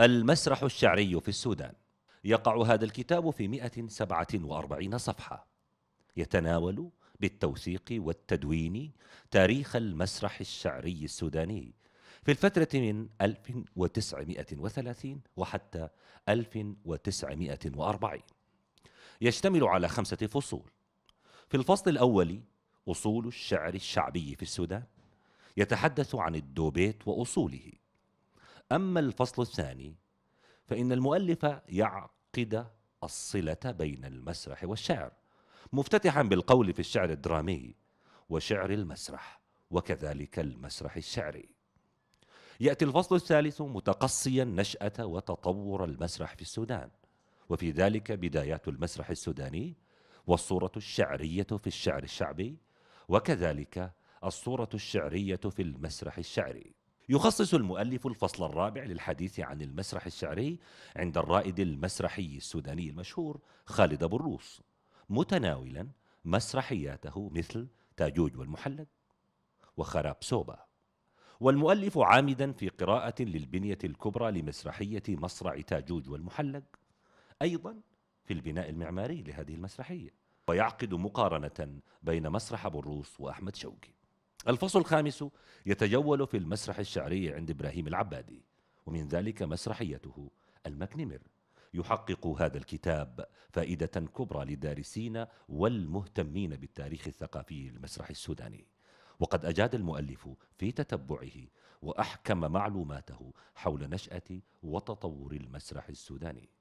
المسرح الشعري في السودان يقع هذا الكتاب في 147 صفحة يتناول بالتوثيق والتدوين تاريخ المسرح الشعري السوداني في الفترة من 1930 وحتى 1940 يشتمل على خمسة فصول في الفصل الأول أصول الشعر الشعبي في السودان يتحدث عن الدوبيت وأصوله أما الفصل الثاني فإن المؤلف يعقد الصلة بين المسرح والشعر مفتتحا بالقول في الشعر الدرامي وشعر المسرح وكذلك المسرح الشعري يأتي الفصل الثالث متقصيا نشأة وتطور المسرح في السودان وفي ذلك بدايات المسرح السوداني والصورة الشعرية في الشعر الشعبي وكذلك الصورة الشعرية في المسرح الشعري يخصص المؤلف الفصل الرابع للحديث عن المسرح الشعري عند الرائد المسرحي السوداني المشهور خالد أبو الروس متناولا مسرحياته مثل تاجوج والمحلق وخراب سوبا والمؤلف عامدا في قراءة للبنية الكبرى لمسرحية مصرع تاجوج والمحلق أيضا في البناء المعماري لهذه المسرحية ويعقد مقارنة بين مسرح أبو الروس وأحمد شوقي الفصل الخامس يتجول في المسرح الشعري عند إبراهيم العبادي ومن ذلك مسرحيته المكنمر يحقق هذا الكتاب فائدة كبرى للدارسين والمهتمين بالتاريخ الثقافي للمسرح السوداني وقد أجاد المؤلف في تتبعه وأحكم معلوماته حول نشأة وتطور المسرح السوداني